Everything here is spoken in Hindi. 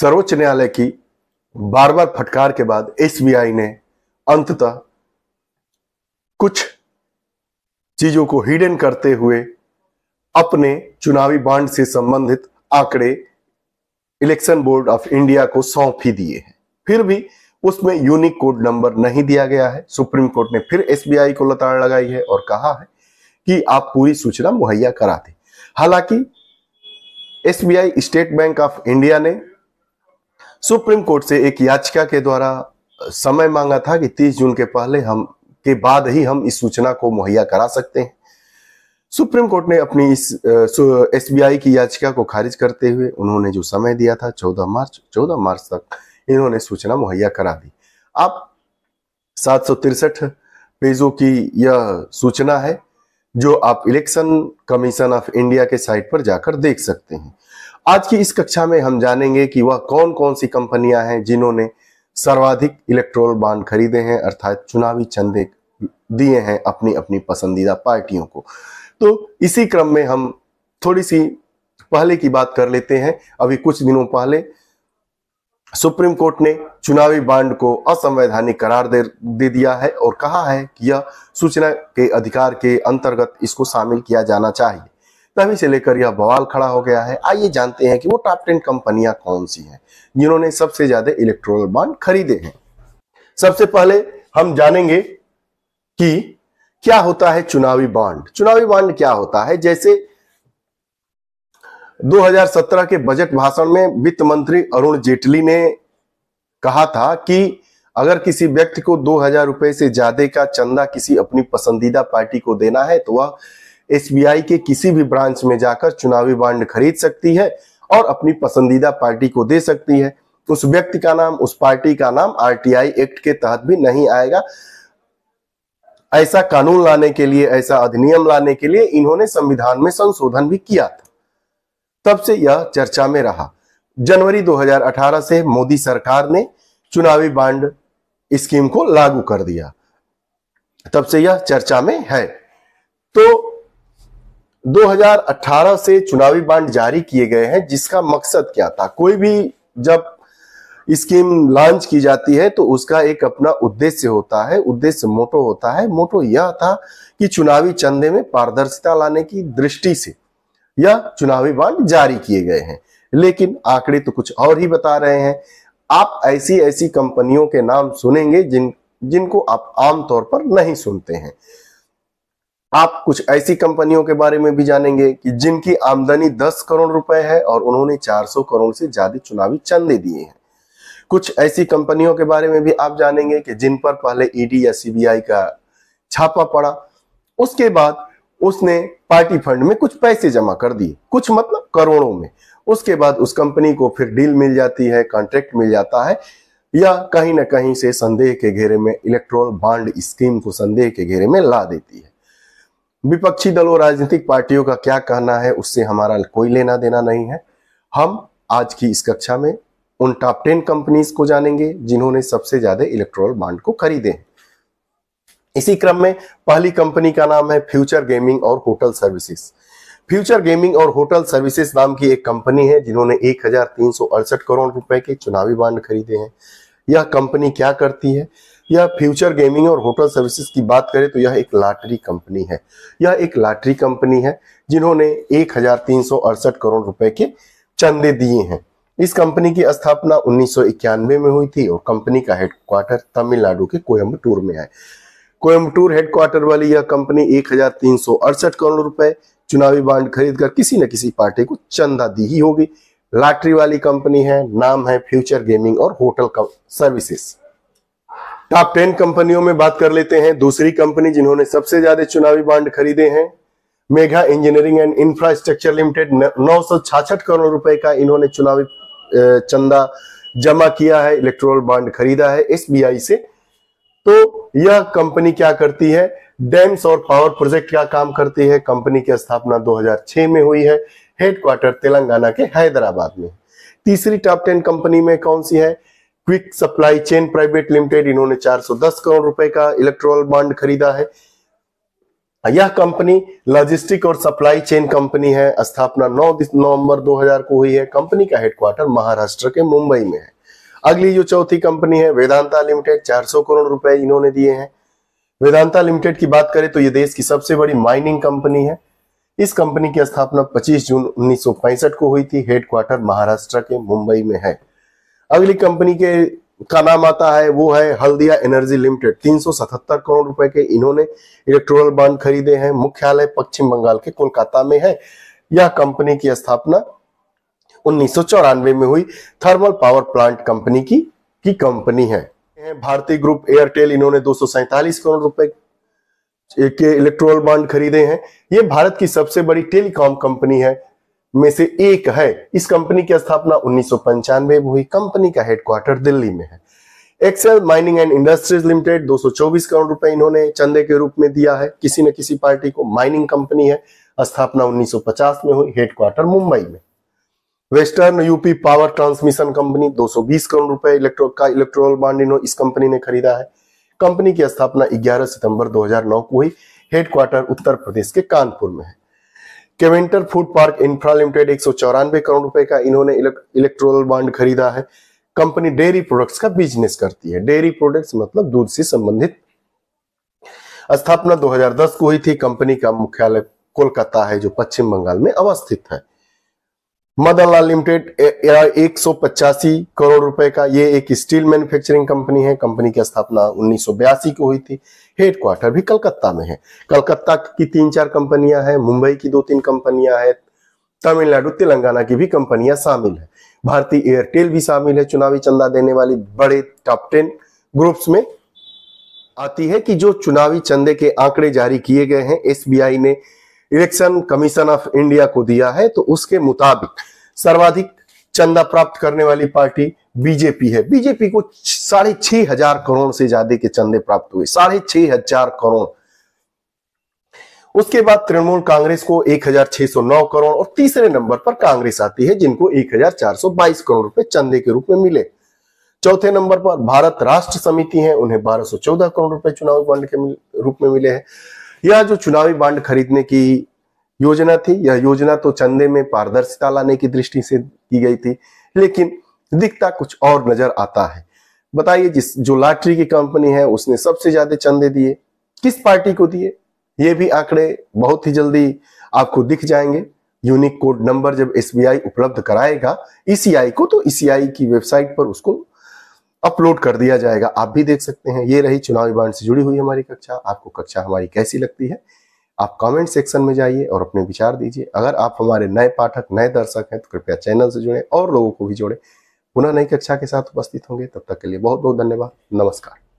सर्वोच्च न्यायालय की बार बार फटकार के बाद एसबीआई ने अंततः कुछ चीजों को हिडन करते हुए अपने चुनावी बांड से संबंधित आंकड़े इलेक्शन बोर्ड ऑफ इंडिया को सौंप ही दिए हैं फिर भी उसमें यूनिक कोड नंबर नहीं दिया गया है सुप्रीम कोर्ट ने फिर एसबीआई को लताड़ लगाई है और कहा है कि आप पूरी सूचना मुहैया करा दें हालांकि SBI state bank of India ने सुप्रीम कोर्ट से एक याचिका के द्वारा समय मांगा था कि 30 जून के पहले हम के बाद ही हम इस सूचना को मुहैया करा सकते हैं सुप्रीम कोर्ट ने अपनी इस एसबीआई की याचिका को खारिज करते हुए उन्होंने जो समय दिया था 14 मार्च 14 मार्च तक इन्होंने सूचना मुहैया करा दी अब सात पेजों की यह सूचना है जो आप इलेक्शन कमीशन ऑफ इंडिया के साइट पर जाकर देख सकते हैं आज की इस कक्षा में हम जानेंगे कि वह कौन कौन सी कंपनियां हैं जिन्होंने सर्वाधिक इलेक्ट्रोल बांड खरीदे हैं अर्थात चुनावी चंदे दिए हैं अपनी अपनी पसंदीदा पार्टियों को तो इसी क्रम में हम थोड़ी सी पहले की बात कर लेते हैं अभी कुछ दिनों पहले सुप्रीम कोर्ट ने चुनावी बांड को असंवैधानिक करार दे, दे दिया है और कहा है कि यह सूचना के अधिकार के अंतर्गत इसको शामिल किया जाना चाहिए तभी से लेकर यह बवाल खड़ा हो गया है आइए जानते हैं कि वो टॉप टेन कंपनियां कौन सी हैं जिन्होंने सबसे ज्यादा इलेक्ट्रोल बॉन्ड खरीदे हैं सबसे पहले हम जानेंगे कि क्या होता है चुनावी बॉन्ड चुनावी बॉन्ड क्या होता है जैसे 2017 के बजट भाषण में वित्त मंत्री अरुण जेटली ने कहा था कि अगर किसी व्यक्ति को दो हजार रुपए से ज्यादा का चंदा किसी अपनी पसंदीदा पार्टी को देना है तो वह एसबीआई के किसी भी ब्रांच में जाकर चुनावी बांड खरीद सकती है और अपनी पसंदीदा पार्टी को दे सकती है उस व्यक्ति का नाम उस पार्टी का नाम आरटीआई एक्ट के तहत भी नहीं आएगा ऐसा कानून लाने के लिए ऐसा अधिनियम लाने के लिए इन्होंने संविधान में संशोधन भी किया था तब से यह चर्चा में रहा जनवरी 2018 से मोदी सरकार ने चुनावी बांड स्कीम को लागू कर दिया तब से यह चर्चा में है तो 2018 से चुनावी बांड जारी किए गए हैं जिसका मकसद क्या था कोई भी जब स्कीम लॉन्च की जाती है तो उसका एक अपना उद्देश्य होता है उद्देश्य मोटो होता है मोटो यह था कि चुनावी चंदे में पारदर्शिता लाने की दृष्टि से यह चुनावी बांड जारी किए गए हैं लेकिन आंकड़े तो कुछ और ही बता रहे हैं आप ऐसी ऐसी कंपनियों के नाम सुनेंगे जिन जिनको आप आमतौर पर नहीं सुनते हैं आप कुछ ऐसी कंपनियों के बारे में भी जानेंगे कि जिनकी आमदनी 10 करोड़ रुपए है और उन्होंने 400 करोड़ से ज्यादा चुनावी चंदे दिए हैं कुछ ऐसी कंपनियों के बारे में भी आप जानेंगे कि जिन पर पहले ईडी e या सीबीआई का छापा पड़ा उसके बाद उसने पार्टी फंड में कुछ पैसे जमा कर दिए कुछ मतलब करोड़ों में उसके बाद उस कंपनी को फिर डील मिल जाती है कॉन्ट्रैक्ट मिल जाता है या कहीं ना कहीं से संदेह के घेरे में इलेक्ट्रोल बांड स्कीम को संदेह के घेरे में ला देती है विपक्षी दलों राजनीतिक पार्टियों का क्या कहना है उससे हमारा कोई लेना देना नहीं है हम आज की इस कक्षा में उन टॉप टेन कंपनीज को जानेंगे जिन्होंने सबसे ज्यादा इलेक्ट्रोल बांड को खरीदे इसी क्रम में पहली कंपनी का नाम है फ्यूचर गेमिंग और होटल सर्विसेज फ्यूचर गेमिंग और होटल सर्विसेज नाम की एक कंपनी है जिन्होंने एक करोड़ रुपए के चुनावी बांड खरीदे हैं यह कंपनी क्या करती है यह फ्यूचर गेमिंग और होटल सर्विसेज की बात करें तो यह एक लॉटरी कंपनी है यह एक लॉटरी कंपनी है जिन्होंने एक करोड़ रुपए के चंदे दिए हैं इस कंपनी की स्थापना 1991 में हुई थी और कंपनी का हेडक्वार्टर तमिलनाडु के कोयम्बटूर में है कोयम्बटूर हेडक्वार्टर वाली यह कंपनी एक करोड़ रुपए चुनावी बांड खरीद कर किसी न किसी पार्टी को चंदा दी ही होगी लॉटरी वाली कंपनी है नाम है फ्यूचर गेमिंग और होटल सर्विसेज टॉप टेन कंपनियों में बात कर लेते हैं दूसरी कंपनी जिन्होंने सबसे ज्यादा चुनावी बांड खरीदे हैं Megha engineering and infrastructure limited नौ सौ छाछठ करोड़ रुपए का इन्होंने चुनावी चंदा जमा किया है इलेक्ट्रोल बांड खरीदा है एसबीआई से तो यह कंपनी क्या करती है डैम्स और पावर प्रोजेक्ट का काम करती है कंपनी की स्थापना 2006 में हुई है हेडक्वार्टर तेलंगाना के हैदराबाद में तीसरी टॉप टेन कंपनी में कौन सी है quick supply chain private limited इन्होंने 410 करोड़ रुपए का इलेक्ट्रोल बॉन्ड खरीदा है यह कंपनी लॉजिस्टिक और सप्लाई चेन कंपनी है स्थापना 9 नवंबर 2000 को हुई है कंपनी का हेडक्वार्टर महाराष्ट्र के मुंबई में है अगली जो चौथी कंपनी है वेदांता लिमिटेड 400 करोड़ रुपए इन्होंने दिए हैं वेदांता लिमिटेड की बात करें तो ये देश की सबसे बड़ी माइनिंग कंपनी है इस कंपनी की स्थापना 25 जून उन्नीस को हुई थी हेडक्वार्टर महाराष्ट्र के मुंबई में है अगली कंपनी के का नाम आता है वो है हल्दिया एनर्जी लिमिटेड 377 करोड़ रुपए के इन्होंने इलेक्ट्रोल बांध खरीदे हैं मुख्यालय पश्चिम बंगाल के कोलकाता में है यह कंपनी की स्थापना उन्नीस में हुई थर्मल पावर प्लांट कंपनी की की कंपनी है भारतीय ग्रुप एयरटेल इन्होंने दो करोड़ रुपए के इलेक्ट्रोल बॉन्ड खरीदे हैं ये भारत की सबसे बड़ी टेलीकॉम कंपनी है में से एक है इस कंपनी की स्थापना उन्नीस में हुई कंपनी का हेडक्वार्टर दिल्ली में है excel mining and industries limited 224 crore रुपए इन्होंने चंदे के रूप में दिया है किसी न किसी पार्टी को माइनिंग कंपनी है स्थापना 1950 में हुई हेडक्वार्टर मुंबई में western UP power transmission company 220 crore रुपए इलेक्ट्रो का इलेक्ट्रोल बॉन्ड इन्होंने इस कंपनी ने खरीदा है कंपनी की स्थापना 11 सितंबर 2009 को हुई हेडक्वार्टर उत्तर प्रदेश के कानपुर में है Keventer food park infra limited एक करोड़ रुपए का इन्होंने इलेक्ट्रोल बॉन्ड खरीदा है कंपनी डेयरी प्रोडक्ट्स का बिजनेस करती है डेयरी प्रोडक्ट्स मतलब दूध से संबंधित स्थापना 2010 को हुई थी कंपनी का मुख्यालय कोलकाता है जो पश्चिम बंगाल में अवस्थित है मदनलाल लिमिटेड एक करोड़ रुपए का ये एक स्टील मैन्युफैक्चरिंग कंपनी है कंपनी की स्थापना उन्नीस की हुई थी हेडक्वार्टर भी कलकत्ता में है कलकत्ता की तीन चार कंपनियां हैं मुंबई की दो तीन कंपनियां हैं तमिलनाडु तेलंगाना की भी कंपनियां शामिल है भारतीय एयरटेल भी शामिल है चुनावी चंदा देने वाली बड़े टॉप टेन ग्रुप्स में आती है कि जो चुनावी चंदे के आंकड़े जारी किए गए हैं एस ने इलेक्शन कमीशन ऑफ इंडिया को दिया है तो उसके मुताबिक सर्वाधिक चंदा प्राप्त करने वाली पार्टी बीजेपी है बीजेपी को साढ़े छह हजार करोड़ से ज्यादा के चंदे प्राप्त हुए साढ़े छह हजार करोड़ उसके बाद तृणमूल कांग्रेस को 1609 करोड़ और तीसरे नंबर पर कांग्रेस आती है जिनको 1422 करोड़ रुपए चंदे के रूप में मिले चौथे नंबर पर भारत राष्ट्र समिति है उन्हें 1214 करोड़ रुपए चुनाव बंड के रूप में मिले हैं यह जो चुनावी बांड खरीदने की योजना थी यह योजना तो चंदे में पारदर्शिता लाने की दृष्टि से की गई थी लेकिन दिखता कुछ और नजर आता है बताइए जिस जो लॉटरी की कंपनी है उसने सबसे ज्यादा चंदे दिए किस पार्टी को दिए ये भी आंकड़े बहुत ही जल्दी आपको दिख जाएंगे यूनिक कोड नंबर जब एसबीआई उपलब्ध कराएगा ईसीआई को तो ईसीआई की वेबसाइट पर उसको अपलोड कर दिया जाएगा आप भी देख सकते हैं ये रही चुनावी बांड से जुड़ी हुई हमारी कक्षा आपको कक्षा हमारी कैसी लगती है आप कमेंट सेक्शन में जाइए और अपने विचार दीजिए अगर आप हमारे नए पाठक नए दर्शक हैं तो कृपया चैनल से जुड़ें और लोगों को भी जोड़ें पुनः नई कक्षा के साथ उपस्थित होंगे तब तक के लिए बहुत बहुत धन्यवाद नमस्कार